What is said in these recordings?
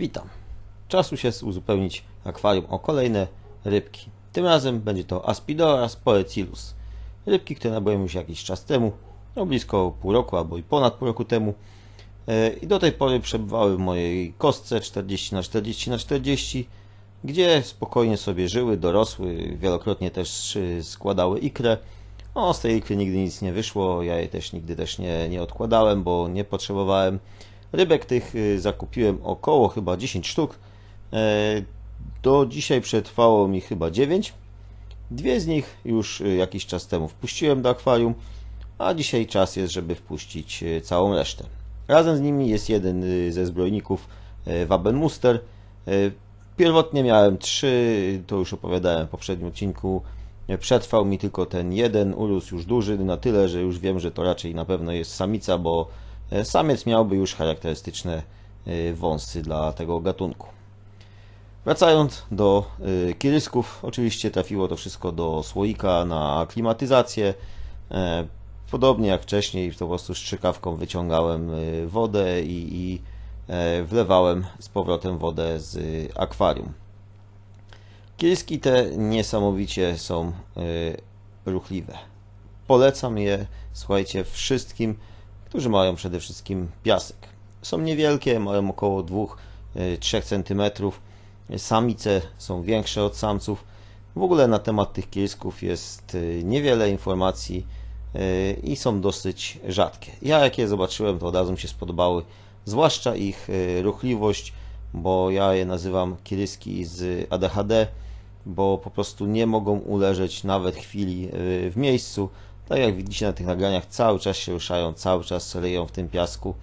Witam. Czasu się uzupełnić akwarium o kolejne rybki. Tym razem będzie to aspidora oraz Poecilus. Rybki, które nabyłem już jakiś czas temu, no blisko pół roku albo i ponad pół roku temu. E, I do tej pory przebywały w mojej kostce 40 na 40 na 40 gdzie spokojnie sobie żyły, dorosły, wielokrotnie też składały ikrę. No, z tej ikry nigdy nic nie wyszło, ja jej też nigdy też nie, nie odkładałem, bo nie potrzebowałem. Rybek tych y, zakupiłem około chyba 10 sztuk. E, do dzisiaj przetrwało mi chyba 9. Dwie z nich już y, jakiś czas temu wpuściłem do akwarium, a dzisiaj czas jest, żeby wpuścić y, całą resztę. Razem z nimi jest jeden ze zbrojników Wabenmuster. Pierwotnie miałem trzy, to już opowiadałem w poprzednim odcinku. Przetrwał mi tylko ten jeden, urósł już duży na tyle, że już wiem, że to raczej na pewno jest samica, bo E, samiec miałby już charakterystyczne e, wąsy dla tego gatunku. Wracając do e, kirysków, oczywiście trafiło to wszystko do słoika na klimatyzację. Podobnie jak wcześniej, po prostu strzykawką wyciągałem wodę i, i wlewałem z powrotem wodę z akwarium. Kieliski te niesamowicie są ruchliwe. Polecam je, słuchajcie, wszystkim którzy mają przede wszystkim piasek. Są niewielkie, mają około 2-3 e, cm. Samice są większe od samców. W ogóle na temat tych kielsków jest e, niewiele informacji e, i są dosyć rzadkie. Ja jak je zobaczyłem, to od razu mi się spodobały, zwłaszcza ich ruchliwość, bo ja je nazywam kieliski z ADHD, bo po prostu nie mogą uleżeć nawet chwili w miejscu tak jak widzicie na tych nagraniach, cały czas się ruszają, cały czas leją w tym piasku,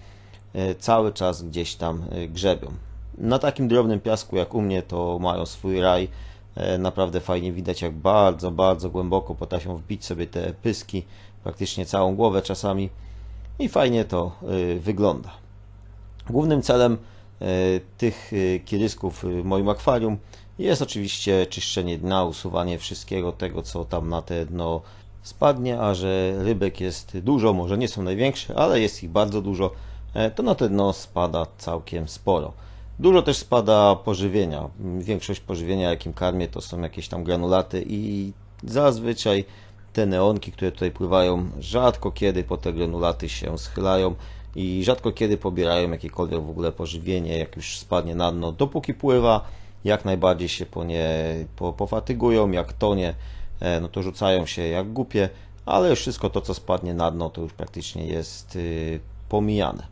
e, cały czas gdzieś tam e, grzebią. Na takim drobnym piasku jak u mnie to mają swój raj. E, naprawdę fajnie widać, jak bardzo, bardzo głęboko potrafią wbić sobie te pyski, praktycznie całą głowę czasami. I fajnie to wygląda. Głównym celem tych kielisków w moim akwarium jest oczywiście czyszczenie dna, usuwanie wszystkiego tego, co tam na te dno spadnie, a że rybek jest dużo, może nie są największe, ale jest ich bardzo dużo, e, to na te dno spada całkiem sporo. Dużo też spada pożywienia. Większość pożywienia, jakim karmię, to są jakieś tam granulaty i zazwyczaj te neonki, które tutaj pływają, rzadko kiedy po te granulaty się schylają i rzadko kiedy pobierają jakiekolwiek w ogóle pożywienie, jak już spadnie na dno, dopóki pływa, jak najbardziej się po nie po, pofatygują, jak tonie, E, no to rzucają się jak głupie, ale już wszystko to, co spadnie na dno, to już praktycznie jest y, pomijane.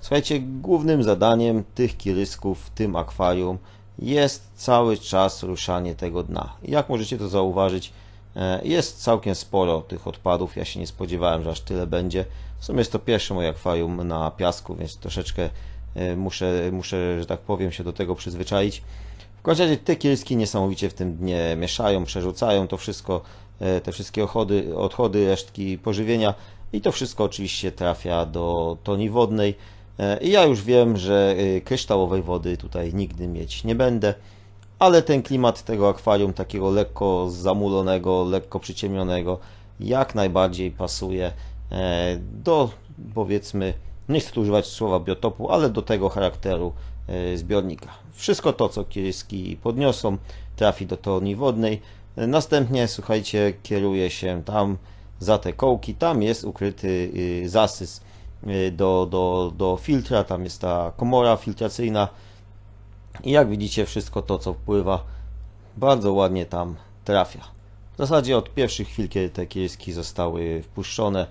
Słuchajcie, głównym zadaniem tych kielisków w tym akwarium jest cały czas ruszanie tego dna. Jak możecie to zauważyć, e, jest całkiem sporo tych odpadów. Ja się nie spodziewałem, że aż tyle będzie. W sumie jest to pierwsze moje akwarium na piasku, więc troszeczkę e, muszę, muszę że tak powiem, się do tego przyzwyczaić. W każdym razie te kielski niesamowicie w tym dnie mieszają, przerzucają to wszystko, e, te wszystkie ochody, odchody, resztki pożywienia i to wszystko oczywiście trafia do toni wodnej. E, I ja już wiem, że e, kryształowej wody tutaj nigdy mieć nie będę, ale ten klimat tego akwarium, takiego lekko zamulonego, lekko przyciemnionego, jak najbardziej pasuje do powiedzmy, nie chcę tu używać słowa biotopu, ale do tego charakteru zbiornika. Wszystko to, co kieski podniosą, trafi do toni wodnej. Następnie, słuchajcie, kieruje się tam za te kołki. Tam jest ukryty y, zasys y, do, do, do filtra, tam jest ta komora filtracyjna. I jak widzicie, wszystko to, co wpływa, bardzo ładnie tam trafia. W zasadzie od pierwszych chwil, kiedy te kieski zostały wpuszczone,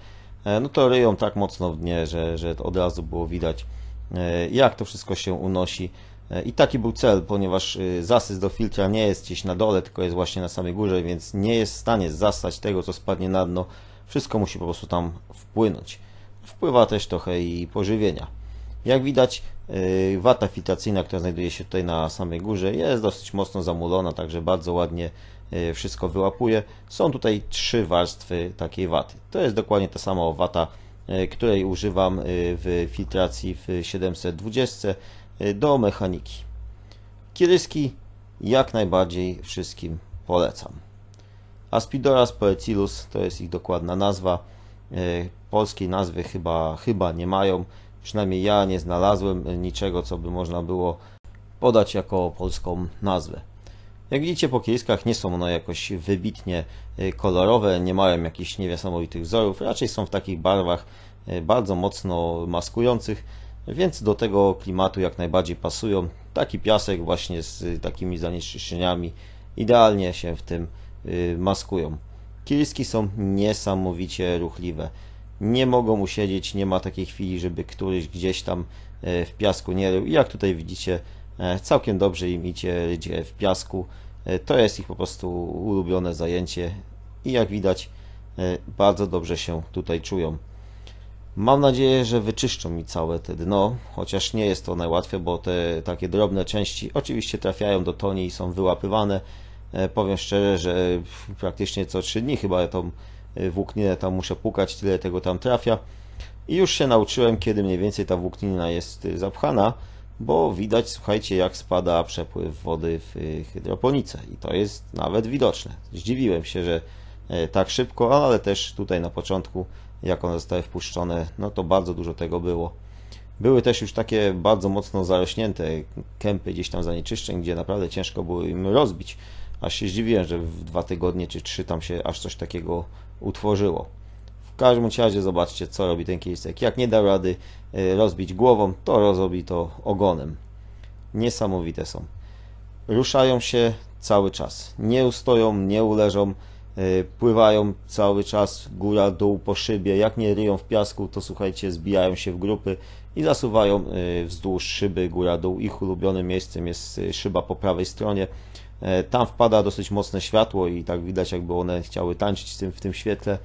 e, no to ryją tak mocno w dnie, że, że od razu było widać, e, jak to wszystko się unosi. E, I taki był cel, ponieważ y, zasys do filtra nie jest gdzieś na dole, tylko jest właśnie na samej górze, więc nie jest w stanie zastać tego, co spadnie na dno. Wszystko musi po prostu tam wpłynąć. Wpływa też trochę i pożywienia. Jak widać, y, wata filtracyjna, która znajduje się tutaj na samej górze, jest dosyć mocno zamulona, także bardzo ładnie y, wszystko wyłapuje. Są tutaj trzy warstwy takiej waty. To jest dokładnie ta sama wata, której używam w filtracji w 720 Y, do mechaniki. Kieryski jak najbardziej wszystkim polecam. Aspidoras poecilus to jest ich dokładna nazwa. Y, polskiej nazwy chyba, chyba nie mają. Przynajmniej ja nie znalazłem niczego, co by można było podać jako polską nazwę. Jak widzicie po kieliskach nie są one jakoś wybitnie y, kolorowe, nie mają jakichś niesamowitych wzorów, raczej są w takich barwach bardzo mocno maskujących więc do tego klimatu jak najbardziej pasują. Taki piasek właśnie z takimi zanieczyszczeniami idealnie się w tym y, maskują. Kiliski są niesamowicie ruchliwe. Nie mogą usiedzieć, nie ma takiej chwili, żeby któryś gdzieś tam y, w piasku nie rył. I jak tutaj widzicie, e, całkiem dobrze im idzie rydzie w piasku. E, to jest ich po prostu ulubione zajęcie i jak widać e, bardzo dobrze się tutaj czują. Mam nadzieję, że wyczyszczą mi całe te dno, chociaż nie jest to najłatwe, bo te takie drobne części oczywiście trafiają do toni i są wyłapywane. E, powiem szczerze, że praktycznie co 3 dni chyba tą e, włókninę tam muszę pukać, tyle tego tam trafia. I już się nauczyłem, kiedy mniej więcej ta włóknina jest e, zapchana, bo widać, słuchajcie, jak spada przepływ wody w hydroponice i to jest nawet widoczne. Zdziwiłem się, że tak szybko, ale też tutaj na początku jak one zostały wpuszczone, no to bardzo dużo tego było. Były też już takie bardzo mocno zarośnięte kępy gdzieś tam zanieczyszczeń, gdzie naprawdę ciężko było im rozbić. Aż się zdziwiłem, że w dwa tygodnie czy trzy tam się aż coś takiego utworzyło. W każdym razie zobaczcie, co robi ten kijsek. Jak nie da rady y, rozbić głową, to rozrobi to ogonem. Niesamowite są. Ruszają się cały czas. Nie ustoją, nie uleżą. E, pływają cały czas góra, dół po szybie. Jak nie ryją w piasku, to słuchajcie, zbijają się w grupy i zasuwają e, wzdłuż szyby góra, dół. Ich ulubionym miejscem jest e, szyba po prawej stronie. Tam wpada dosyć mocne światło i tak widać, jakby one chciały tańczyć w tym, w tym świetle.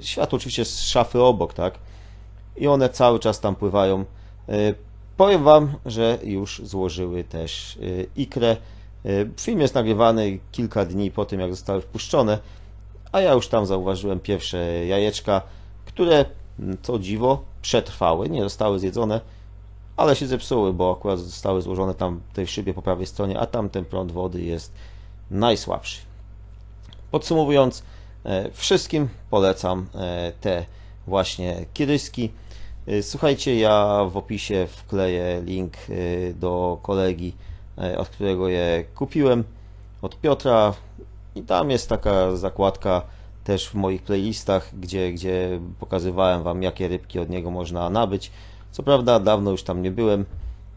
Światło oczywiście z szafy obok, tak? I one cały czas tam pływają. Powiem Wam, że już złożyły też ikrę. E, film jest nagrywany kilka dni po tym, jak zostały wpuszczone, a ja już tam zauważyłem pierwsze jajeczka, które mm, co dziwo przetrwały, nie zostały zjedzone, ale się zepsuły, bo akurat zostały złożone tam tej szybie po prawej stronie, a tam ten prąd wody jest najsłabszy. Podsumowując, e, wszystkim polecam e, te właśnie kiedyski. Słuchajcie, ja w opisie wkleję link do kolegi E, od którego je kupiłem, od Piotra. I tam jest taka zakładka też w moich playlistach, gdzie, gdzie pokazywałem Wam, jakie rybki od niego można nabyć. Co prawda, dawno już tam nie byłem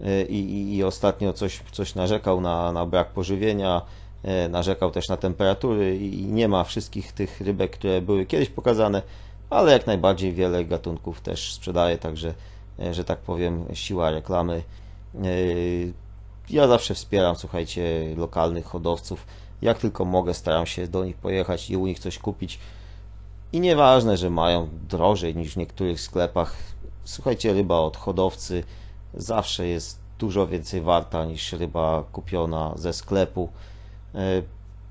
e, i, i, i ostatnio coś, coś narzekał na, na brak pożywienia, e, narzekał też na temperatury i nie ma wszystkich tych rybek, które były kiedyś pokazane, ale jak najbardziej wiele gatunków też sprzedaje, także, że tak powiem, siła reklamy ja zawsze wspieram, słuchajcie, lokalnych hodowców. Jak tylko mogę, staram się do nich pojechać i u nich coś kupić. I nieważne, że mają drożej niż w niektórych sklepach. Słuchajcie, ryba od hodowcy zawsze jest dużo więcej warta niż ryba kupiona ze sklepu. E,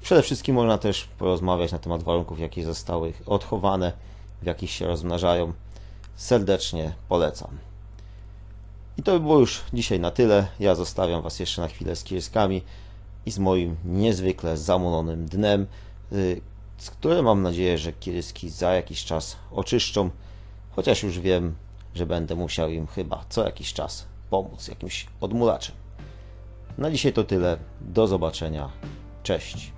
przede wszystkim można też porozmawiać na temat warunków, jakie zostały odchowane, w jakich się rozmnażają. Serdecznie polecam. I to by było już dzisiaj na tyle. Ja zostawiam Was jeszcze na chwilę z kieskami i z moim niezwykle zamulonym dnem, y, z które mam nadzieję, że kiryski za jakiś czas oczyszczą, chociaż już wiem, że będę musiał im chyba co jakiś czas pomóc jakimś odmulaczem. Na dzisiaj to tyle. Do zobaczenia. Cześć.